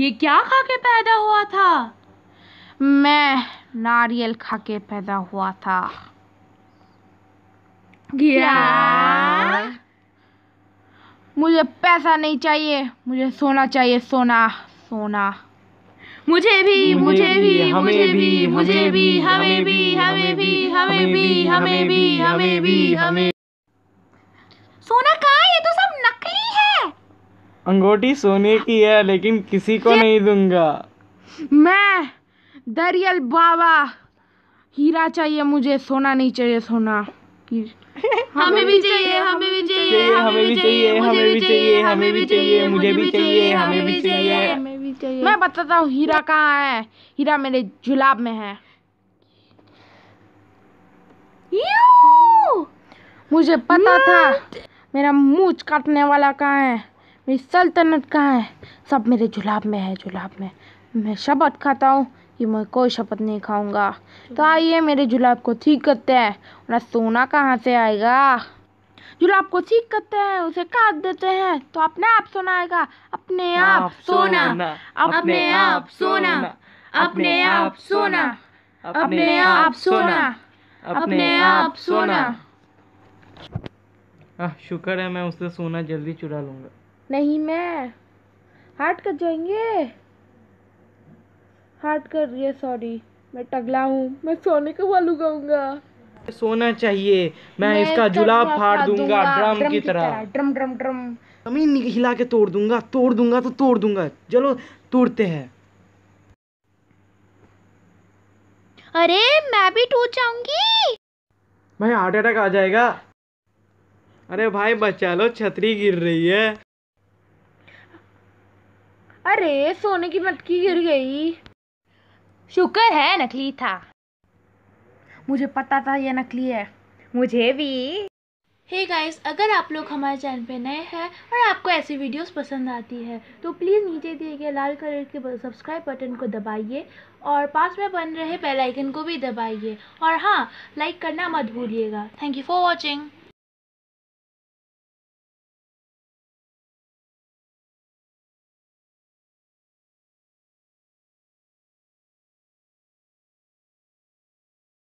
ये क्या खा के पैदा हुआ था मैं नारियल खा के पैदा हुआ था क्या मुझे पैसा नहीं चाहिए मुझे सोना चाहिए सोना सोना मुझे भी मुझे भी मुझे भी मुझे भी हमें भी हमें भी हमें भी हमें भी हमें भी हमें अंगूठी सोने की है लेकिन किसी को नहीं दूंगा मैं दरियल बाबा हीरा चाहिए मुझे सोना नहीं चाहिए सोना हमें भी चाहिए हमें भी चाहिए हमें भी चाहिए हमें भी चाहिए हमें भी चाहिए मुझे भी चाहिए हमें भी चाहिए मैं बताता हूँ हीरा कहाँ है हीरा मेरे जुलाब में है मुझे पता था मेरा मूछ काटने वाला कहाँ है मेरी सल्तनत कहाँ है सब मेरे जुलाब में है जुलाब में मैं शपथ खाता हूँ कि मैं कोई शपथ नहीं खाऊंगा तो आइए मेरे जुलाब को ठीक करते हैं वरना सोना कहाँ से आएगा जुलाब को ठीक करते हैं उसे काट देते हैं तो अपने आप सोना आएगा अपने आप सोना अपने आप सोना अपने आप सोना अपने आप सोना अपने आप सोना शुक्र है मैं उससे सोना जल्दी चुरा लूंगा नहीं मैं हार्ट कट जाएंगे हार्ट कर रही है सॉरी मैं टगला हूँ मैं सोने का वालू गाऊंगा सोना चाहिए मैं, मैं इसका जुलाब फाड़ दूंगा ड्रम की तरह ड्रम ड्रम ड्रम जमीन हिला के तोड़ दूंगा तोड़ दूंगा तो तोड़ दूंगा चलो तोड़ते हैं अरे मैं भी टूट जाऊंगी भाई हार्ट अटैक आ जाएगा अरे भाई बचा लो छतरी गिर रही है अरे सोने की मटकी गिर गई शुक्र है नकली था मुझे पता था यह नकली है मुझे भी हे hey गाइस अगर आप लोग हमारे चैनल पे नए हैं और आपको ऐसी वीडियोस पसंद आती है तो प्लीज़ नीचे दिए गए लाल कलर के सब्सक्राइब बटन को दबाइए और पास में बन रहे बेल आइकन को भी दबाइए और हाँ लाइक करना मत भूलिएगा थैंक यू फॉर वॉचिंग